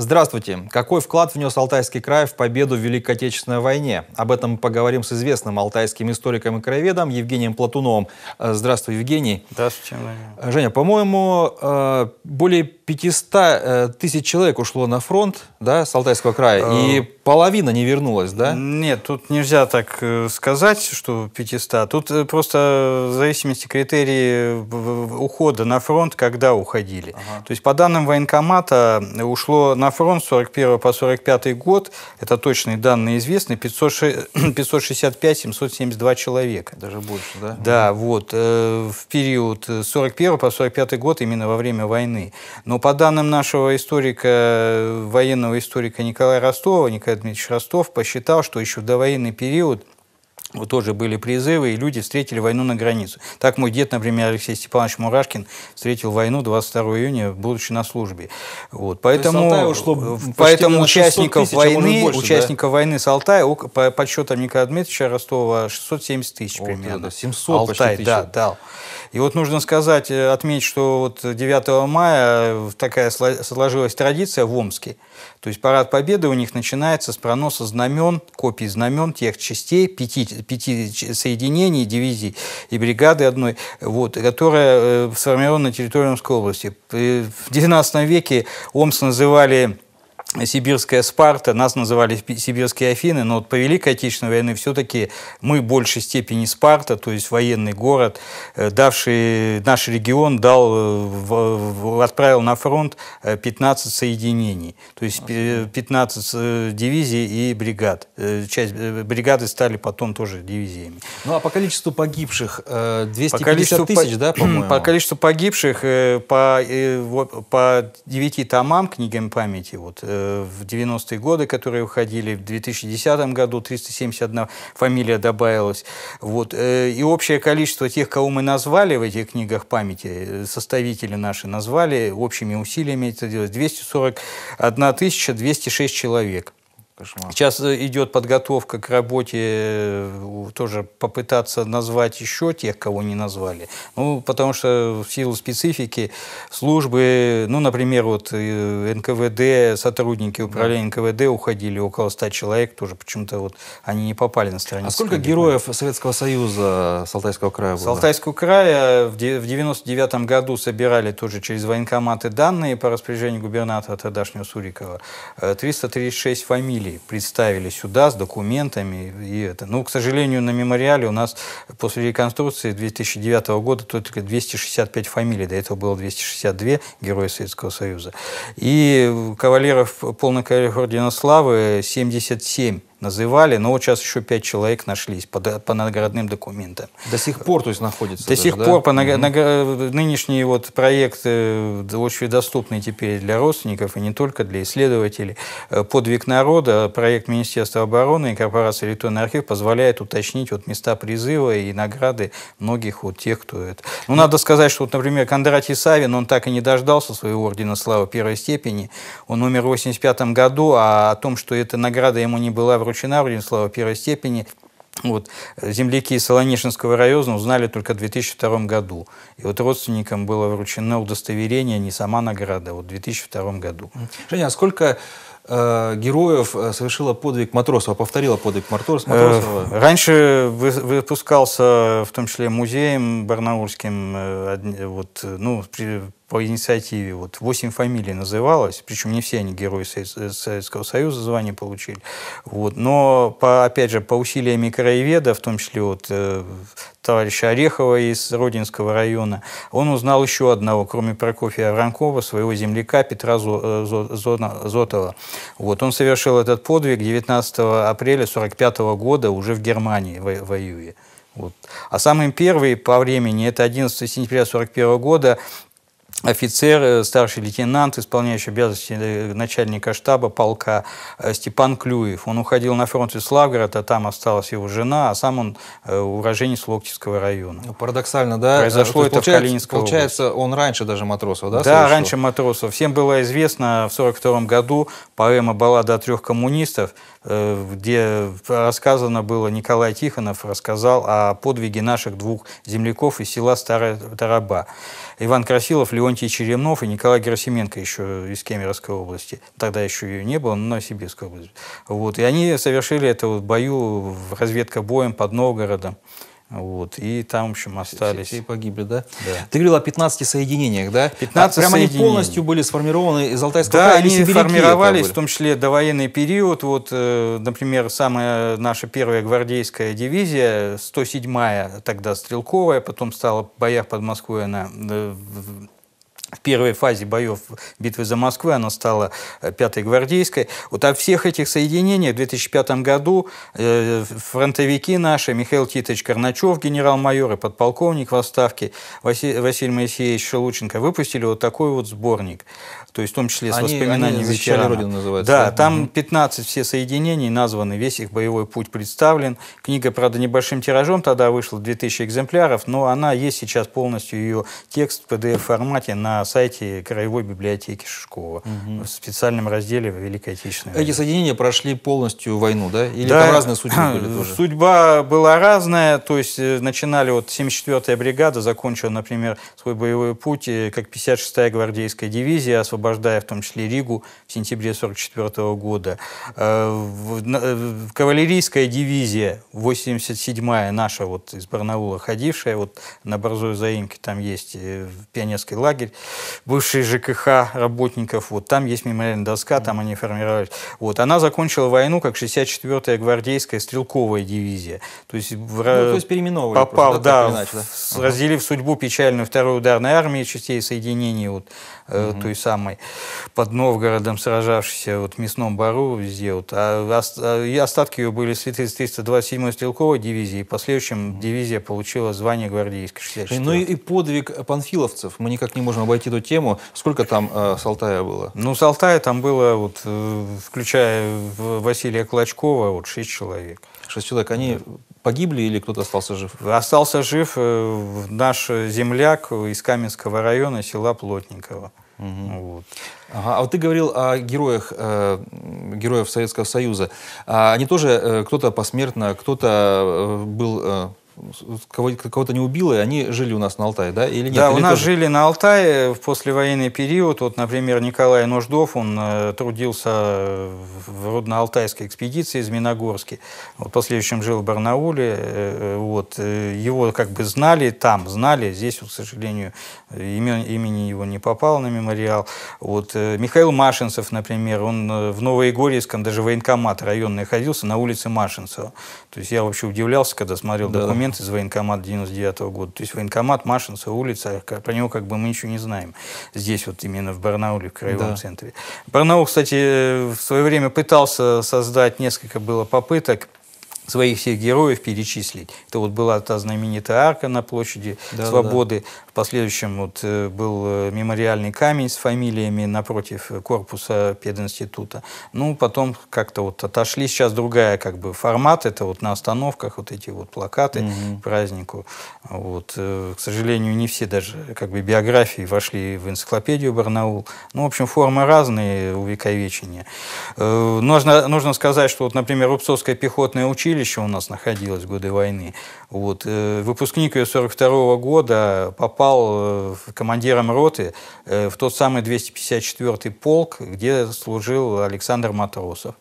Здравствуйте! Какой вклад внес Алтайский край в победу в Великой Отечественной войне? Об этом мы поговорим с известным алтайским историком и краеведом Евгением Платуновым. Э, здравствуй, Евгений. Здравствуйте, Владимир. Э, Женя, по-моему, э, более 500 тысяч человек ушло на фронт да, с Алтайского края, и половина не вернулась, да? Нет, тут нельзя так сказать, что 500. Тут просто в зависимости критерии ухода на фронт, когда уходили. Ага. То есть, по данным военкомата, ушло на на фронт 41 по 45 год, это точные данные известны, 565-772 человека. Даже больше, да? Да, вот, э, в период 41 э, по 45 год, именно во время войны. Но по данным нашего историка, э, военного историка Николая Ростова, Николай Дмитриевич Ростов посчитал, что еще до военный период – вот тоже были призывы, и люди встретили войну на границе. Так мой дед, например, Алексей Степанович Мурашкин, встретил войну 22 июня, будучи на службе. Вот. Поэтому, ушло э, поэтому участников, тысяч, а войны, а больше, участников да? войны с Алтая, по подсчетам Николая Дмитриевича Ростова, 670 тысяч О, примерно. Да, 700 Алтай, почти да, дал. И вот нужно сказать, э, отметить, что вот 9 мая э, такая сложилась традиция в Омске. То есть парад победы у них начинается с проноса знамен, копий знамен тех частей, пяти пяти соединений, дивизий и бригады одной, вот, которая э, сформирована на территории Омской области. Э, в XIX веке Омск называли сибирская Спарта, нас называли сибирские Афины, но вот по Великой Отечественной войне все-таки мы в большей степени Спарта, то есть военный город, э, давший, наш регион дал, э, отправил на фронт 15 э, соединений, то есть 15 дивизий и бригад. Часть бригады стали потом тоже дивизиями. Ну а по количеству погибших 250 по тысяч, по, да, по-моему? По количеству погибших по, по 9 томам книгам памяти, вот, в 90-е годы, которые уходили, в 2010 году 371 фамилия добавилась. Вот. Э, и общее количество тех, кого мы назвали в этих книгах памяти, составители наши назвали, общими усилиями это делать, 241 206 человек. Кошмар. Сейчас э, идет подготовка к работе, э, тоже попытаться назвать еще тех, кого не назвали. Ну, потому что в силу специфики службы, ну, например, вот э, НКВД, сотрудники управления НКВД уходили, около ста человек тоже почему-то вот они не попали на страницу. А сколько КГБ? героев Советского Союза Салтайского края было? Салтайского края в 99 году собирали тоже через военкоматы данные по распоряжению губернатора тогдашнего Сурикова. 336 фамилий привели, представили сюда с документами. И это. но ну, к сожалению, на мемориале у нас после реконструкции 2009 года только 265 фамилий, до этого было 262 героя Советского Союза. И кавалеров, полной кавалер Ордена Славы 77 называли, но вот сейчас еще пять человек нашлись по, по наградным документам. До сих пор, то есть, находится? До даже, сих да? пор. По, угу. Нынешний вот проект, э, очень доступный теперь для родственников и не только для исследователей, э, «Подвиг народа», проект Министерства обороны и корпорации «Электронный архив» позволяет уточнить вот места призыва и награды многих вот тех, кто это. Ну, ну надо сказать, что, вот, например, Кондратий Савин, он так и не дождался своего ордена славы первой степени. Он умер в 85 году, а о том, что эта награда ему не была в поручена Владиславу первой степени. Вот, земляки из Солонишинского района узнали только в 2002 году. И вот родственникам было вручено удостоверение не сама награда, вот в 2002 году. Женя, а сколько э, героев э, совершила подвиг Матросова, повторила подвиг Матрос, э, Матросова? Э, раньше вы, выпускался, в том числе музеем барнаульским, э, вот, э, ну, при, по инициативе, вот, восемь фамилий называлось, причем не все они герои Советского Союза звания получили, вот, но, по, опять же, по усилиям краеведа, в том числе вот э, товарища Орехова из Родинского района, он узнал еще одного, кроме Прокофия Авранкова, своего земляка Петра Зотова. Вот, он совершил этот подвиг 19 апреля 1945 года уже в Германии во воюя. Вот. А самым первый по времени, это 11 сентября 1941 года, офицер, э, старший лейтенант, исполняющий обязанности э, начальника штаба полка э, Степан Клюев. Он уходил на фронт из Славгорода, там осталась его жена, а сам он уроженец Локтевского района. Ну, парадоксально, да? Произошло это в Калининской Получается, области. он раньше даже Матросов, да? Да, совершил? раньше Матросов. Всем было известно в 1942 году поэма «Баллада о трех коммунистов», где рассказано было, Николай Тихонов рассказал о подвиге наших двух земляков из села Старая Тараба. Иван Красилов, Леон Леонтий Черемнов и Николай Герасименко еще из Кемеровской области. Тогда еще ее не было, но Новосибирской области. Вот. И они совершили это вот бою, разведка боем под Новгородом. Вот, и там, в общем, остались. Все, все погибли, да? да? Ты говорил о 15 соединениях, да? 15 а, Прямо соединений. они полностью были сформированы из Алтайского да, края? Да, они формировались, в том числе до довоенный период. Вот, э, например, самая наша первая гвардейская дивизия, 107-я тогда стрелковая, потом стала в боях под Москвой она э, в первой фазе боев битвы за Москву, она стала э, пятой гвардейской. Вот о всех этих соединениях в 2005 году э, фронтовики наши, Михаил Титович Корначев, генерал-майор и подполковник в отставке, Василий, Василий Моисеевич Шелученко, выпустили вот такой вот сборник, то есть в том числе с они, воспоминаниями ветерана. Родину, называется. Да, да, там 15 все соединений названы, весь их боевой путь представлен. Книга, правда, небольшим тиражом тогда вышла, 2000 экземпляров, но она есть сейчас полностью, ее текст в PDF-формате на на сайте Краевой библиотеки Шишкова угу. в специальном разделе «Великая Отечественная Эти соединения прошли полностью войну, да? Или да. там разные судьбы были тоже? Судьба была разная, то есть э, начинали вот 74-я бригада, закончила, например, свой боевой путь э, как 56-я гвардейская дивизия, освобождая в том числе Ригу в сентябре 44 -го года. Э, кавалерийская дивизия 87-я наша вот из Барнаула ходившая, вот на Борзой заимке там есть пионерский лагерь, бывшие ЖКХ работников, вот там есть мемориальная доска, там они формировались. Вот, она закончила войну как 64-я гвардейская стрелковая дивизия. То есть, в... ну, то есть переименовывали попав, просто, да, да, иначе, да? В, разделив судьбу печальную второй ударной армии частей соединений вот, э, той самой под Новгородом сражавшейся вот в мясном бару везде. Вот, а, а остатки ее были слиты с 327-й стрелковой дивизии, и в последующем угу. дивизия получила звание гвардейской 64 Ну и, и подвиг панфиловцев мы никак не можем обойти обойти эту тему. Сколько там э, Салтая было? Ну, Салтая там было, вот, э, включая Василия Клочкова, вот шесть человек. Шесть человек. Они да. погибли или кто-то остался жив? Остался жив э, наш земляк из Каменского района, села Плотниково Угу. Вот. Ага. А вот ты говорил о героях, э, героев Советского Союза. А они тоже, э, кто-то посмертно, кто-то э, был э, ну, кого-то не убило, и они жили у нас на Алтае, да? Или нет? Да, Или у нас тоже? жили на Алтае в послевоенный период. Вот, например, Николай Нуждов, он э, трудился в Рудно-Алтайской экспедиции из Миногорске. Вот, в последующем жил в Барнауле. Э, э, вот, его как бы знали там, знали. Здесь, вот, к сожалению, имя, имени его не попало на мемориал. Вот, Михаил Машинцев, например, он в Новоегорьевском даже военкомат районный находился на улице Машинцева. То есть я вообще удивлялся, когда смотрел да. документы документ из военкомата 99 -го года. То есть военкомат Машинцева улица, про него как бы мы ничего не знаем. Здесь вот именно в Барнауле, в краевом да. центре. Барнаул, кстати, э, в свое время пытался создать, несколько было попыток, своих всех героев перечислить. Это вот была та знаменитая арка на площади да, Свободы. Да последующем вот э, был э, мемориальный камень с фамилиями напротив э, корпуса пединститута. Ну, потом как-то вот отошли. Сейчас другая как бы формат. Это вот на остановках вот эти вот плакаты к празднику. Вот. К сожалению, не все даже как бы биографии вошли в энциклопедию Барнаул. Ну, в общем, формы разные увековечения. Нужно, нужно сказать, что вот, например, Рубцовское пехотное училище у нас находилось в годы войны. Вот. Выпускник ее 42 -го года попал попал э, командиром роты э, в тот самый 254-й полк, где служил Александр Матросов.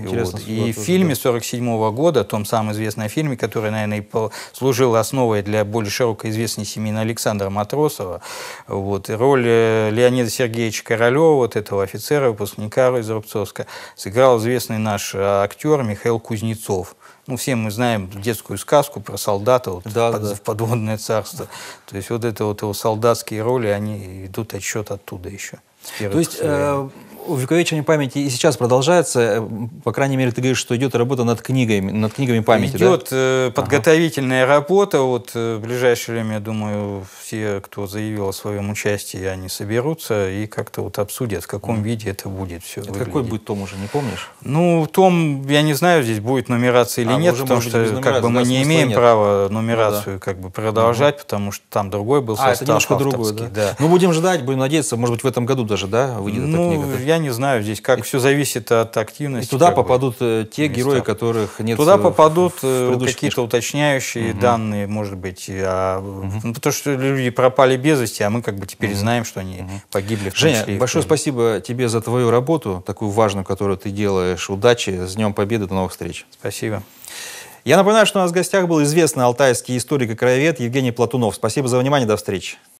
Интересно, вот. И в фильме 1947 -го года, том самом известном фильме, который, наверное, и служил основой для более широко известной именно Александра Матросова, вот, роль э, Леонида Сергеевича Королева, вот этого офицера, выпускника из Рубцовска, сыграл известный наш э, актер Михаил Кузнецов. Ну, все мы знаем детскую сказку про солдата вот, да, под, да. в подводное царство. То есть вот это вот его солдатские роли, они идут отсчет оттуда еще. То есть... Э, увековечивание памяти и сейчас продолжается. Э, по крайней мере, ты говоришь, что идет работа над книгами, над книгами памяти. Идет да? Э, подготовительная ага. работа. Вот э, в ближайшее время, я думаю, все, кто заявил о своем участии, они соберутся и как-то вот обсудят, в каком mm. виде это будет все. Это выглядеть. какой будет том уже, не помнишь? Ну, том, я не знаю, здесь будет нумерация или а, нет, уже, потому что быть, как бы мы не имеем нет. права ну нумерацию ну, как бы продолжать, угу. потому что там другой был а, состав. А, это немножко другой, да? да. Ну, будем ждать, будем надеяться, может быть, в этом году даже, да, выйдет ну, эта книга я не знаю здесь, как и все зависит от активности. И туда попадут бы, э, те места. герои, которых нет. Туда э, попадут э, какие-то уточняющие угу. данные, может быть, а, угу. ну, потому что люди пропали без вести, а мы как бы теперь угу. знаем, что они угу. погибли. В Женя, числе, большое спасибо тебе за твою работу, такую важную, которую ты делаешь. Удачи, с Днем Победы, до новых встреч. Спасибо. Я напоминаю, что у нас в гостях был известный алтайский историк и краевед Евгений Платунов. Спасибо за внимание, до встречи.